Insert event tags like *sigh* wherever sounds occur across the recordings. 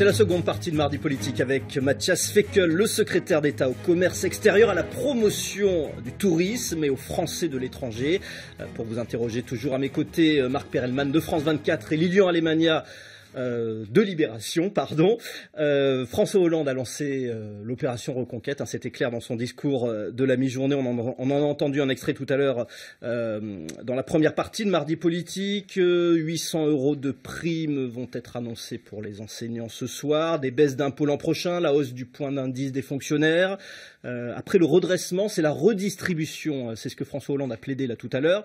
C'est la seconde partie de Mardi Politique avec Mathias Feckel, le secrétaire d'État au commerce extérieur, à la promotion du tourisme et aux Français de l'étranger. Euh, pour vous interroger toujours à mes côtés, euh, Marc Perelman de France 24 et Lilian Alemania euh, de libération, pardon. Euh, François Hollande a lancé euh, l'opération Reconquête, hein, c'était clair dans son discours de la mi-journée, on en, a entendu un extrait tout à l'heure dans la première partie de Mardi Politique, 800 euros de primes vont être annoncés pour les enseignants ce soir, des baisses d'impôts l'an prochain, la hausse du point d'indice des fonctionnaires, après le redressement, c'est la redistribution, c'est ce que François Hollande a plaidé là tout à l'heure.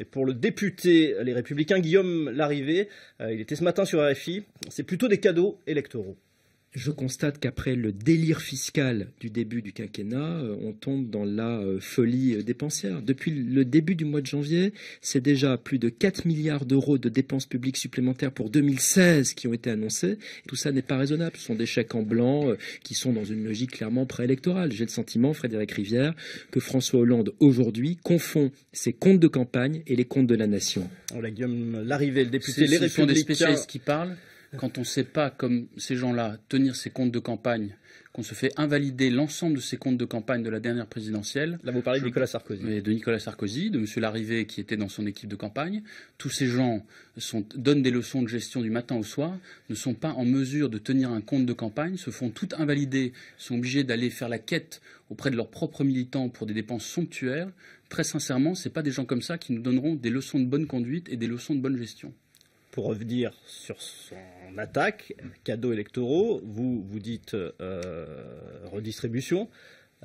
Et pour le député Les Républicains Guillaume Larrivé, euh, il était ce matin sur RFI, c'est plutôt des cadeaux électoraux je constate qu'après le délire fiscal du début du quinquennat, euh, on tombe dans la euh, folie euh, dépensière. Depuis le début du mois de janvier, c'est déjà plus de 4 milliards d'euros de dépenses publiques supplémentaires pour 2016 qui ont été annoncées. Tout ça n'est pas raisonnable. Ce sont des chèques en blanc qui sont dans une logique clairement préélectorale. J'ai le sentiment, Frédéric Rivière, que François Hollande aujourd'hui confond ses comptes de campagne et les comptes de la nation. l'arrivée, le député, les spécialistes qui parlent quand on ne sait pas, comme ces gens-là, tenir ses comptes de campagne, qu'on se fait invalider l'ensemble de ses comptes de campagne de la dernière présidentielle. Là, vous parlez de Nicolas Sarkozy. de Nicolas Sarkozy, de M. Larrivé qui était dans son équipe de campagne. Tous ces gens donnent des leçons de gestion du matin au soir, ne sont pas en mesure de tenir un compte de campagne, se font tout invalider, sont obligés d'aller faire la quête auprès de leurs propres militants pour des dépenses somptuaires. Très sincèrement, ce n'est pas des gens comme ça qui nous donneront des leçons de bonne conduite et des leçons de bonne gestion pour revenir sur son attaque, cadeaux électoraux, vous, vous dites euh, redistribution.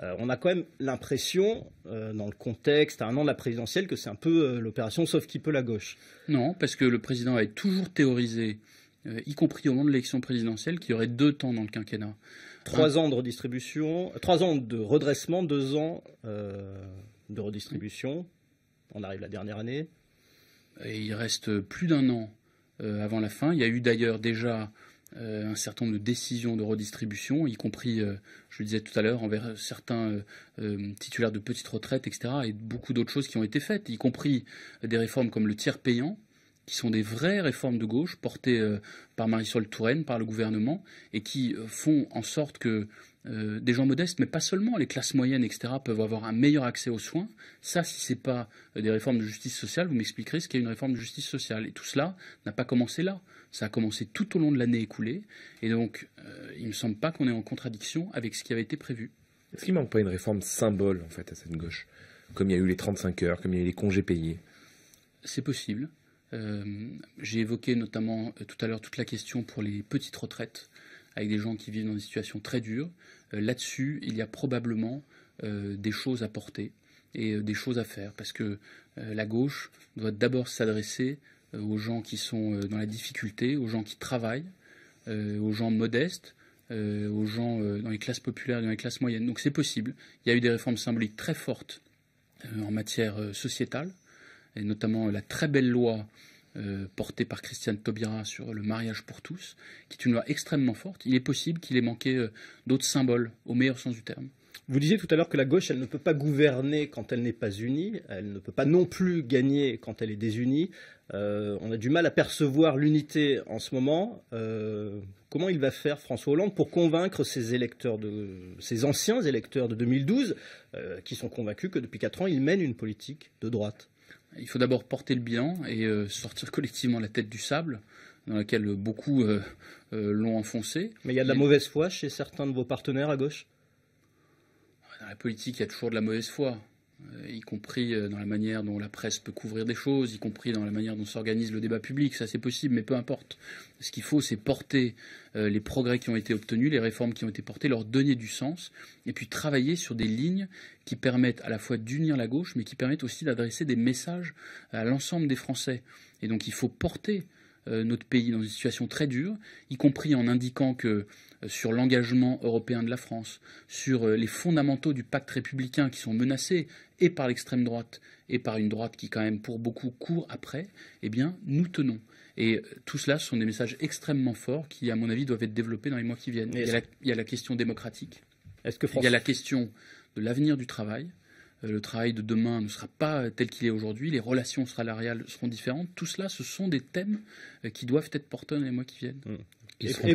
Euh, on a quand même l'impression, euh, dans le contexte, à un an de la présidentielle, que c'est un peu l'opération sauf qui peut la gauche. Non, parce que le président a toujours théorisé, y compris au moment de l'élection présidentielle, qu'il y aurait deux temps dans le quinquennat. Trois hein ans de redistribution, trois ans de redressement, deux ans de redistribution. On arrive la dernière année. Et il reste plus d'un an euh, avant la fin. Il y a eu d'ailleurs déjà euh, un certain nombre de décisions de redistribution, y compris, euh, je le disais tout à l'heure, envers certains titulaires de petites retraites, etc., et beaucoup d'autres choses qui ont été faites, y compris des réformes comme le tiers payant, qui sont des vraies réformes de gauche portées euh, par Marisol Touraine, par le gouvernement, et qui euh, font en sorte que euh, des gens modestes, mais pas seulement, les classes moyennes, etc., peuvent avoir un meilleur accès aux soins. Ça, si ce n'est pas des réformes de justice sociale, vous m'expliquerez ce qu'est une réforme de justice sociale. Et tout cela n'a pas commencé là. Ça a commencé tout au long de l'année écoulée. Et donc, il ne me semble pas qu'on est en contradiction avec ce qui avait été prévu. Est-ce qu'il manque pas une réforme symbole, en fait, à cette gauche Comme il y a eu les 35 heures, comme il y a eu les congés payés C'est possible. Euh, j'ai évoqué notamment euh, tout à l'heure toute la question pour les petites retraites, avec des gens qui vivent dans des situations très dures. Euh, là-dessus, il y a probablement des choses à porter et des choses à faire, parce que la gauche doit d'abord s'adresser aux gens qui sont dans la difficulté, aux gens qui travaillent, aux gens modestes, aux gens dans les classes populaires, et dans les classes moyennes. Donc c'est possible. Il y a eu des réformes symboliques très fortes en matière sociétale, et notamment euh, la très belle loi euh, portée par Christiane Taubira sur le mariage pour tous, qui est une loi extrêmement forte. Il est possible qu'il ait manqué euh, d'autres symboles, au meilleur sens du terme. Vous disiez tout à l'heure que la gauche, elle ne peut pas gouverner quand elle n'est pas unie, elle ne peut pas non plus gagner quand elle est désunie. on a du mal à percevoir l'unité en ce moment. comment il va faire François Hollande pour convaincre ses électeurs, de, ses anciens électeurs de 2012, qui sont convaincus que depuis 4 ans, il mène une politique de droite il faut d'abord porter le bilan et euh, *laughs* sortir collectivement la tête du sable dans laquelle euh, beaucoup euh, l'ont enfoncé. Mais il y a de la mauvaise foi chez certains de vos partenaires à gauche Dans la politique, il y a toujours de la mauvaise foi. Euh, y compris euh, dans la manière dont la presse peut couvrir des choses, y compris dans la manière dont s'organise le débat public, ça c'est possible, mais peu importe. Ce qu'il faut, c'est porter euh, les progrès qui ont été obtenus, les réformes qui ont été portées, leur donner du sens, et puis travailler sur des lignes qui permettent à la fois d'unir la gauche, mais qui permettent aussi d'adresser des messages à l'ensemble des Français. Et donc il faut porter euh, notre pays dans une situation très dure, y compris en indiquant que euh, sur l'engagement européen de la France, sur euh, les fondamentaux du pacte républicain qui sont menacés et par l'extrême droite et par une droite qui quand même pour beaucoup court après, eh bien nous tenons. Et tout cela, ce sont des messages extrêmement forts qui, à mon avis, doivent être développés dans les mois qui viennent. Il y, a la, question démocratique, il y a la question de l'avenir du travail, le travail de demain ne sera pas tel qu'il est aujourd'hui, les relations salariales seront différentes. Tout cela, ce sont des thèmes euh, qui doivent être portés dans les mois qui viennent. Hmm.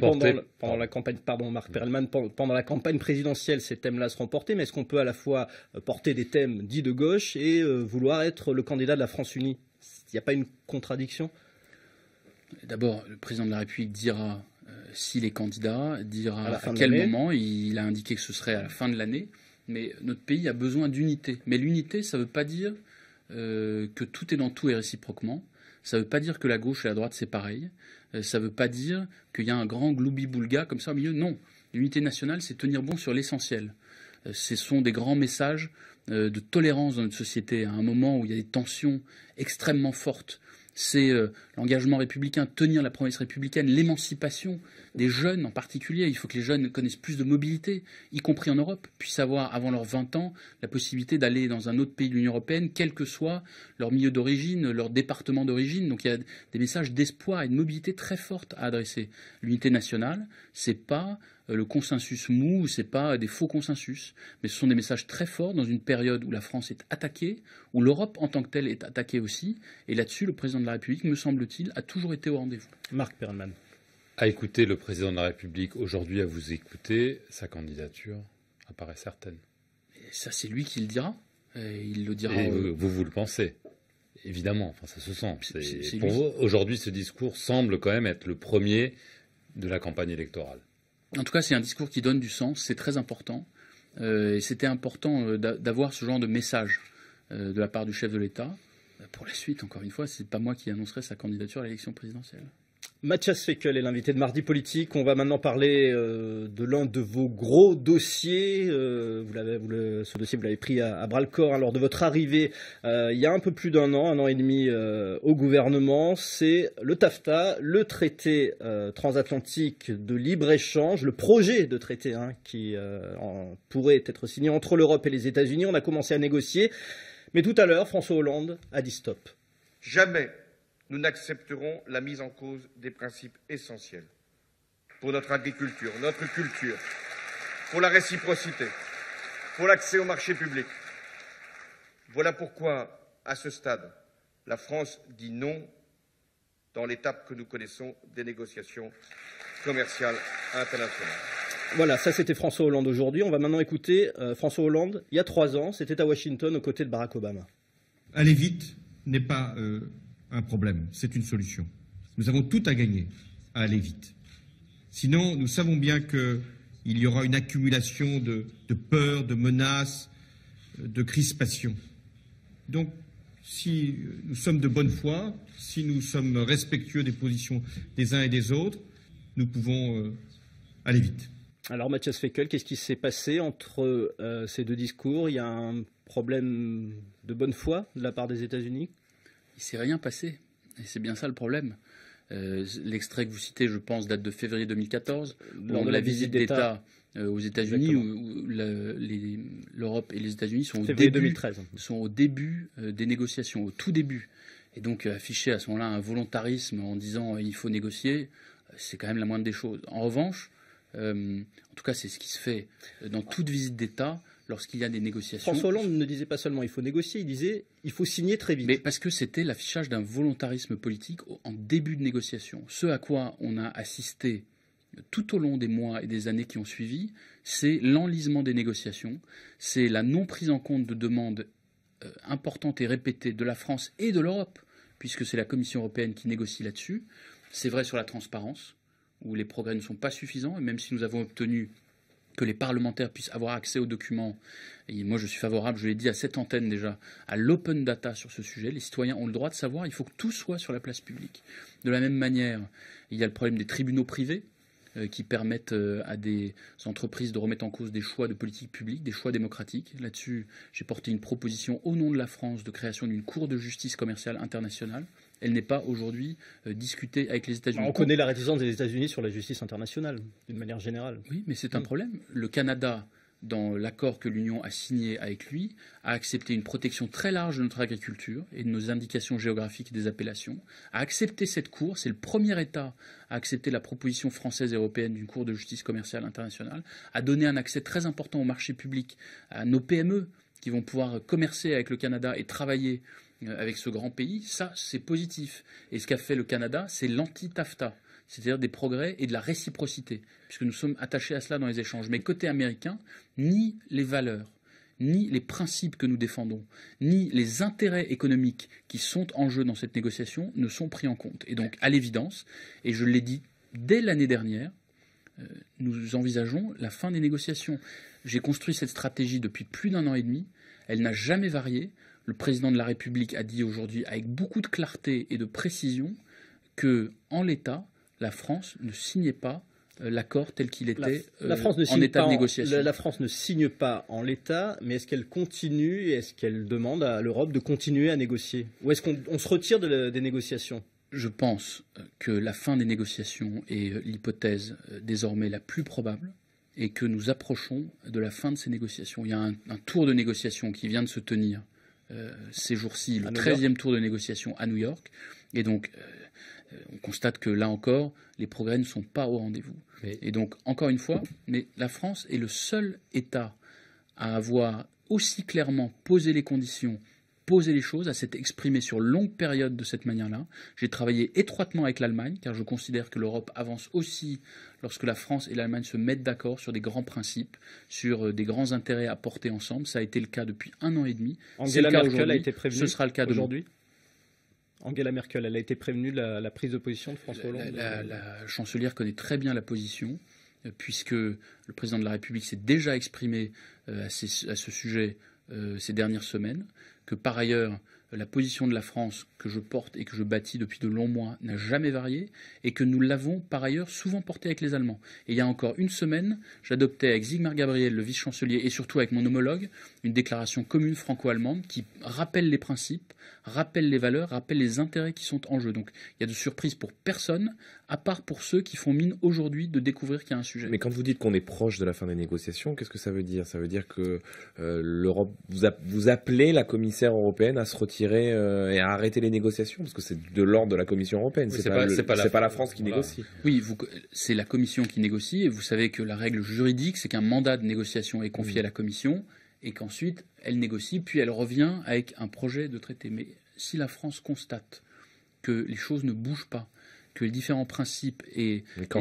pendant, la, campagne, pardon Marc Perelman, pendant la campagne présidentielle, ces thèmes-là seront portés, mais est-ce qu'on peut à la fois euh, porter des thèmes dits de gauche et euh, vouloir être le candidat de la France unie Il n'y a pas une contradiction D'abord, le président de la République dira s'il est candidat, dira à quel moment, il a indiqué que ce serait à la fin de l'année. Mais notre pays a besoin d'unité. Mais l'unité, ça ne veut pas dire euh, que tout est dans tout et réciproquement. Ça ne veut pas dire que la gauche et la droite, c'est pareil. Euh, ça ne veut pas dire qu'il y a un grand gloubi-boulga comme ça au milieu. Non. L'unité nationale, c'est tenir bon sur l'essentiel. Euh, ce sont des grands messages de tolérance dans notre société. À un moment où il y a des tensions extrêmement fortes, c'est l'engagement républicain, tenir la promesse républicaine, l'émancipation, des jeunes en particulier. Il faut que les jeunes connaissent plus de mobilité, y compris en Europe, puissent avoir avant leurs 20 ans la possibilité d'aller dans un autre pays de l'Union européenne, quel que soit leur milieu d'origine, leur département d'origine. Donc il y a des messages d'espoir et de mobilité très fortes à adresser. L'unité nationale, ce n'est pas euh, le consensus mou, ce n'est pas euh, des faux consensus, mais ce sont des messages très forts dans une période où la France est attaquée, où l'Europe en tant que telle est attaquée aussi, et là-dessus le président de la République, me semble-t-il, a toujours été au rendez-vous. Marc Perlman à écouter le président de la République, aujourd'hui à vous écouter, sa candidature apparaît certaine. ça, c'est lui qui le dira. il le dira. Euh, vous, vous, le pensez. Évidemment, enfin, ça se sent. aujourd'hui, ce discours semble quand même être le premier de la campagne électorale. En tout cas, c'est un discours qui donne du sens, c'est très important. Euh, c'était important euh, d'avoir ce genre de message de la part du chef de l'État. Pour la suite, encore une fois, ce n'est pas moi qui annoncerai sa candidature à l'élection présidentielle. Mathias Fekel est l'invité de Mardi Politique. On va maintenant parler euh, de l'un de vos gros dossiers. Euh, vous l'avez, ce dossier, vous l'avez pris à, bras-le-corps hein, lors de votre arrivée euh, il y a un peu plus d'un an, un an et demi au gouvernement. C'est le TAFTA, le traité transatlantique de libre-échange, le projet de traité hein, qui pourrait être signé entre l'Europe et les États-Unis. On a commencé à négocier. Mais tout à l'heure, François Hollande a dit stop. Jamais nous n'accepterons la mise en cause des principes essentiels pour notre agriculture, notre culture, pour la réciprocité, pour l'accès au marché public. Voilà pourquoi, à ce stade, la France dit non dans l'étape que nous connaissons des négociations commerciales internationales. Voilà, ça c'était François Hollande aujourd'hui. On va maintenant écouter euh, François Hollande, il y a trois ans, c'était à Washington aux côtés de Barack Obama. Allez vite n'est pas euh, un problème, c'est une solution. Nous avons tout à gagner à aller vite. Sinon, nous savons bien qu'il y aura une accumulation de, de peurs, de menaces, de crispations. Donc, si nous sommes de bonne foi, si nous sommes respectueux des positions des uns et des autres, nous pouvons euh, aller vite. Alors Mathias Fekel, qu'est-ce qui s'est passé entre euh, ces deux discours Il y a un problème de bonne foi de la part des États-Unis il s'est rien passé. Et c'est bien ça le problème. Euh, l'extrait que vous citez, je pense, date de février 2014, lors de la, visite d'État euh, aux États-Unis, où, l'Europe et les États-Unis sont, sont, au début euh, des négociations, au tout début. Et donc afficher à ce moment-là un volontarisme en disant il faut négocier, c'est quand même la moindre des choses. En revanche, en tout cas, c'est ce qui se fait dans toute visite d'État lorsqu'il y a des négociations. François Hollande ne disait pas seulement il faut négocier, il disait il faut signer très vite. Mais parce que c'était l'affichage d'un volontarisme politique en début de négociation. Ce à quoi on a assisté tout au long des mois et des années qui ont suivi, c'est l'enlisement des négociations, c'est la non prise en compte de demandes euh, importantes et répétées de la France et de l'Europe, puisque c'est la Commission européenne qui négocie là-dessus. C'est vrai sur la transparence, où les progrès ne sont pas suffisants, et même si nous avons obtenu que les parlementaires puissent avoir accès aux documents. Et moi, je suis favorable, je l'ai dit à cette antenne déjà, à l'open data sur ce sujet. Les citoyens ont le droit de savoir, il faut que tout soit sur la place publique. De la même manière, il y a le problème des tribunaux privés euh, qui permettent euh, à des entreprises de remettre en cause des choix de politique publique, des choix démocratiques. Là-dessus, j'ai porté une proposition au nom de la France de création d'une Cour de justice commerciale internationale elle n'est pas aujourd'hui euh, discutée avec les États-Unis. On connaît la réticence des États-Unis sur la justice internationale, d'une manière générale. Oui, mais c'est un mm. problème. Le Canada, dans l'accord que l'Union a signé avec lui, a accepté une protection très large de notre agriculture et de nos indications géographiques et des appellations, a accepté cette Cour, c'est le premier État à accepter la proposition française et européenne d'une Cour de justice commerciale internationale, a donné un accès très important au marché public, à nos PME qui vont pouvoir commercer avec le Canada et travailler euh, avec ce grand pays, ça c'est positif. Et ce qu'a fait le Canada, c'est l'anti-TAFTA, c'est-à-dire des progrès et de la réciprocité, puisque nous sommes attachés à cela dans les échanges. Mais côté américain, ni les valeurs, ni les principes que nous défendons, ni les intérêts économiques qui sont en jeu dans cette négociation ne sont pris en compte. Et donc, à l'évidence, et je l'ai dit dès l'année dernière, euh, nous envisageons la fin des négociations. J'ai construit cette stratégie depuis plus d'un an et demi. Elle n'a jamais varié. Le président de la République a dit aujourd'hui avec beaucoup de clarté et de précision que, en l'état, la France ne signait pas euh, l'accord tel qu'il était euh, en état de négociation. la, France ne signe pas en l'état, mais est-ce qu'elle continue et est-ce qu'elle demande à l'Europe de continuer à négocier Ou est-ce qu'on se retire des négociations Je pense euh, que la fin des négociations est l'hypothèse désormais la plus probable et que nous approchons de la fin de ces négociations. Il y a un tour de négociation qui vient de se tenir euh, ces jours-ci le 13e tour de négociation à New York. Et donc, euh, euh, on constate que là encore, les progrès ne sont pas au rendez-vous. Et donc, encore une fois, mais la France est le seul État à avoir aussi clairement posé les conditions poser les choses, à s'être exprimé sur longue période de cette manière-là. J'ai travaillé étroitement avec l'Allemagne, car je considère que l'Europe avance aussi lorsque la France et l'Allemagne se mettent d'accord sur des grands principes, sur euh, des grands intérêts à porter ensemble. Ça a été le cas depuis un an et demi. Angela Merkel a été prévenue. Ce sera le cas aujourd'hui. Angela Merkel, elle a été prévenue de la, prise de position de François Hollande. La, euh, la chancelière connaît très bien la position euh, puisque le président de la République s'est déjà exprimé à, ce sujet euh, ces dernières semaines, que par ailleurs la position de la France que je porte et que je bâtis depuis de longs mois n'a jamais varié et que nous l'avons par ailleurs souvent portée avec les Allemands. Et il y a encore une semaine, j'adoptais avec Sigmar Gabriel, le vice-chancelier, et surtout avec mon homologue, une déclaration commune franco-allemande qui rappelle les principes, rappelle les valeurs, rappelle les intérêts qui sont en jeu. Donc il y a de surprise pour personne à part pour ceux qui font mine aujourd'hui de découvrir qu'il y a un sujet. Mais quand vous dites qu'on est proche de la fin des négociations, qu'est-ce que ça veut dire Ça veut dire que euh, l'Europe vous, vous, appelez la commissaire européenne à se retirer euh, et à arrêter les négociations parce que c'est de l'ordre de la Commission européenne. c'est pas, la France qui négocie. Oui, c'est la Commission qui négocie et vous savez que la règle juridique, c'est qu'un mandat de négociation est confié mm. à la Commission et qu'ensuite elle négocie, puis elle revient avec un projet de traité. Mais si la France constate que les choses ne bougent pas, que les différents principes et. à,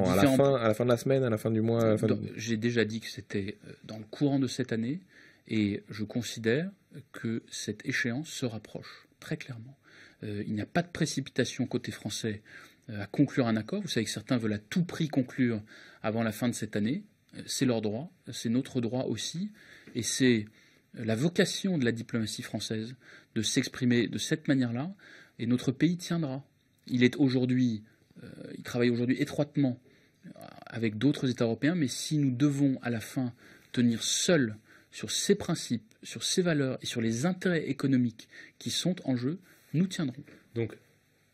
la fin, de la semaine, à la fin du mois J'ai déjà dit que c'était euh, dans le courant de cette année et je considère que cette échéance se rapproche, très clairement. Euh, il n'y a pas de précipitation côté français euh, à conclure un accord. Vous savez que certains veulent à tout prix conclure avant la fin de cette année. C'est leur droit, c'est notre droit aussi, et c'est la vocation de la diplomatie française de s'exprimer de cette manière-là, et notre pays tiendra. Il est aujourd'hui euh, il travaille aujourd'hui étroitement euh, avec d'autres États européens, mais si nous devons à la fin tenir seuls sur ces principes, sur ces valeurs et sur les intérêts économiques qui sont en jeu, nous tiendrons. Donc,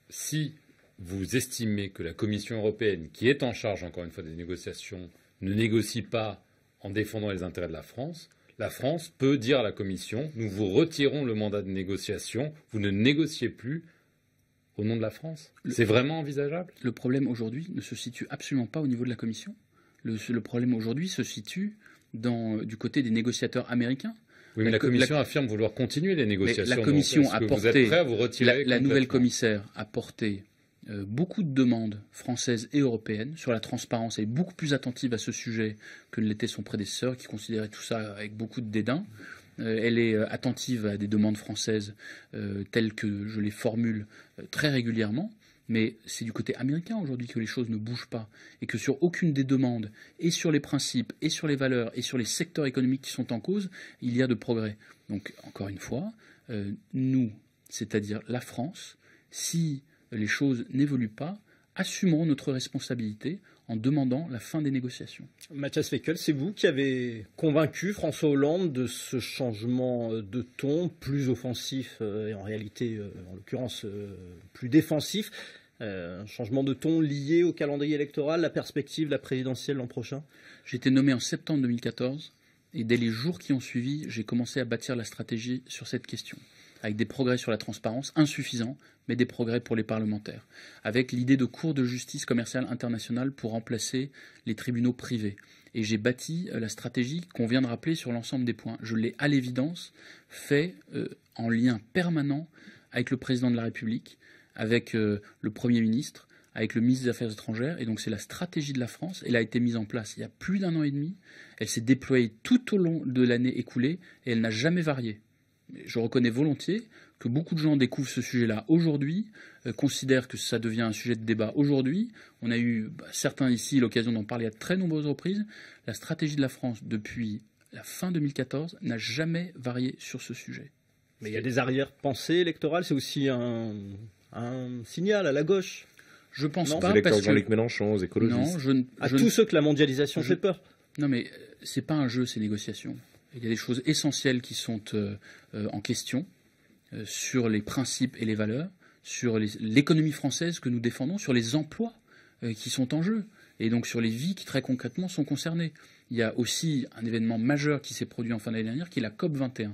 si vous estimez que la Commission européenne, qui est en charge, encore une fois, des négociations, ne négocie pas en défendant les intérêts de la France, la France peut dire à la Commission, nous vous retirons le mandat de négociation, vous ne négociez plus au nom de la France C'est vraiment envisageable Le problème aujourd'hui ne se situe absolument pas au niveau de la Commission. Le, problème aujourd'hui se situe euh, du côté des négociateurs américains. Oui, mais la, Commission affirme vouloir continuer les négociations. la Commission nouvelle commissaire a porté euh, beaucoup de demandes françaises et européennes sur la transparence. et est beaucoup plus attentive à ce sujet que ne l'était son prédécesseur, qui considérait tout ça avec beaucoup de dédain. Euh, elle est euh, attentive à des demandes françaises euh, telles que je les formule très régulièrement. Mais c'est du côté américain aujourd'hui que les choses ne bougent pas et que sur aucune des demandes, et sur les principes, et sur les valeurs, et sur les secteurs économiques qui sont en cause, il y a de progrès. Donc, encore une fois, nous, c'est-à-dire la France, si les choses n'évoluent pas, assumons notre responsabilité en demandant la fin des négociations. Mathias Feckel, c'est vous qui avez convaincu François Hollande de ce changement euh, de ton plus offensif euh, et en réalité, euh, en l'occurrence, plus défensif. Un changement de ton lié au calendrier électoral, la perspective, de la présidentielle l'an prochain J'ai été nommé en septembre 2014 et dès les jours qui ont suivi, j'ai commencé à bâtir la stratégie sur cette question avec des progrès sur la transparence insuffisants, mais des progrès pour les parlementaires, avec l'idée de cours de justice commerciale internationale pour remplacer les tribunaux privés. Et j'ai bâti euh, la stratégie qu'on vient de rappeler sur l'ensemble des points. Je l'ai à l'évidence fait euh, en lien permanent avec le président de la République, avec euh, le Premier ministre, avec le ministre des Affaires étrangères. Et donc, c'est la stratégie de la France. Elle a été mise en place il y a plus d'un an et demi. Elle s'est déployée tout au long de l'année écoulée et elle n'a jamais varié je reconnais volontiers que beaucoup de gens découvrent ce sujet-là aujourd'hui, euh, considèrent que ça devient un sujet de débat aujourd'hui. On a eu, bah, certains ici, l'occasion d'en parler à très nombreuses reprises. La stratégie de la France depuis la fin 2014 n'a jamais varié sur ce sujet. Mais il y a des arrières pensées électorales, c'est aussi un, signal à la gauche. Je pense pas parce que Mélenchon, Non, à tous ceux que la mondialisation fait peur. Non, mais euh, c'est pas un jeu, ces négociations il y a des choses essentielles qui sont euh, euh, en question euh, sur les principes et les valeurs, sur l'économie française que nous défendons, sur les emplois qui sont en jeu et donc sur les vies qui très concrètement sont concernées. Il y a aussi un événement majeur qui s'est produit en fin d'année dernière, qui est la COP 21.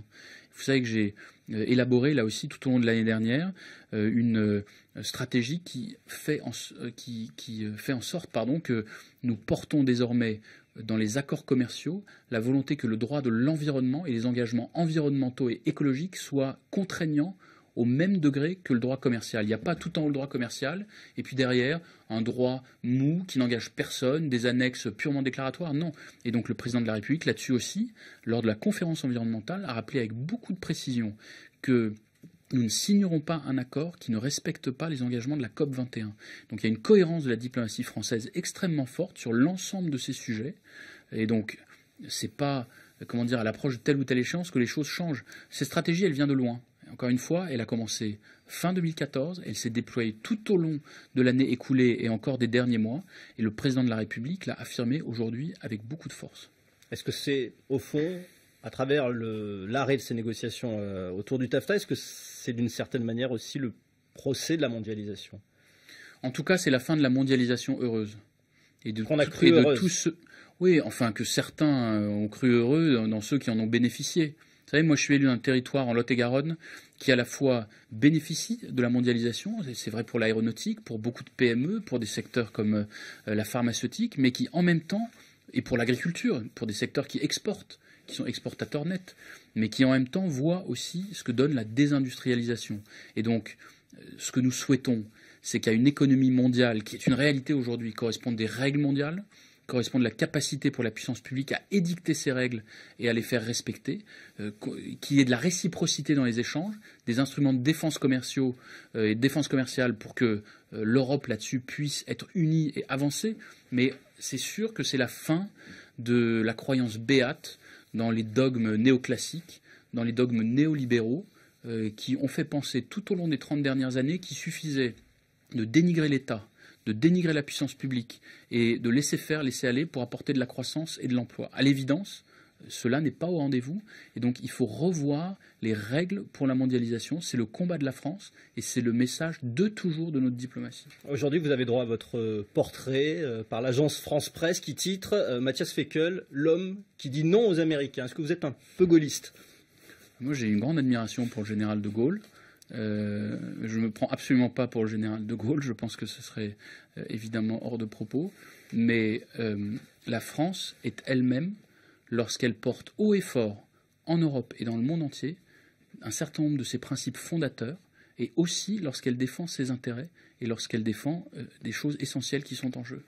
Vous savez que j'ai élaboré là aussi tout au long de l'année dernière une stratégie qui fait en, sorte pardon, que nous portons désormais dans les accords commerciaux la volonté que le droit de l'environnement et les engagements environnementaux et écologiques soient contraignants au même degré que le droit commercial. Il n'y a pas tout en haut le droit commercial, et puis derrière, un droit mou qui n'engage personne, des annexes purement déclaratoires, non. Et donc le président de la République, là-dessus aussi, lors de la conférence environnementale, a rappelé avec beaucoup de précision que nous ne signerons pas un accord qui ne respecte pas les engagements de la COP 21. Donc il y a une cohérence de la diplomatie française extrêmement forte sur l'ensemble de ces sujets. Et donc, c'est pas, comment dire, à l'approche de telle ou telle échéance que les choses changent. Cette stratégie, elle vient de loin. Encore une fois, elle a commencé fin 2014, elle s'est déployée tout au long de l'année écoulée et encore des derniers mois, et le président de la République l'a affirmé aujourd'hui avec beaucoup de force. Est-ce que c'est, au fond, à travers l'arrêt de ces négociations euh, autour du TAFTA, est-ce que c'est d'une certaine manière aussi le procès de la mondialisation. En tout cas, c'est la fin de la mondialisation heureuse. Et de, a Oui, enfin, que certains euh, ont cru heureux dans ceux qui en ont bénéficié. Vous savez, moi je suis élu d'un territoire en Lot-et-Garonne qui à la fois bénéficie de la mondialisation, c'est vrai pour l'aéronautique, pour beaucoup de PME, pour des secteurs comme euh, la pharmaceutique, mais qui en même temps, et pour l'agriculture, pour des secteurs qui exportent, qui sont exportateurs nets, mais qui en même temps voient aussi ce que donne la désindustrialisation. Et donc, euh, ce que nous souhaitons, c'est qu'à une économie mondiale, qui est une réalité aujourd'hui, correspondent des règles mondiales, correspondent la capacité pour la puissance publique à édicter ces règles et à les faire respecter, euh, qui qu'il y ait de la réciprocité dans les échanges, des instruments de défense commerciaux euh, et défense commerciale pour que l'Europe là-dessus puisse être unie et avancer. Mais c'est sûr que c'est la fin de la croyance béate dans les dogmes néoclassiques, dans les dogmes néolibéraux, euh, qui ont fait penser tout au long des 30 dernières années qu'il suffisait de dénigrer l'État, de dénigrer la puissance publique et de laisser faire, laisser aller pour apporter de la croissance et de l'emploi. À l'évidence, cela n'est pas au rendez-vous. Et donc, il faut revoir les règles pour la mondialisation. C'est le combat de la France et c'est le message de toujours de notre diplomatie. Aujourd'hui, vous avez droit à votre portrait euh, par l'agence France Presse qui titre euh, Mathias Fekel, l'homme qui dit non aux Américains. Est-ce que vous êtes un peu gaulliste Moi, j'ai une grande admiration pour le général de Gaulle. Euh, je ne me prends absolument pas pour le général de Gaulle, je pense que ce serait évidemment hors de propos, mais la France est elle-même lorsqu'elle porte haut et fort, en Europe et dans le monde entier, un certain nombre de ses principes fondateurs, et aussi lorsqu'elle défend ses intérêts et lorsqu'elle défend euh, des choses essentielles qui sont en jeu.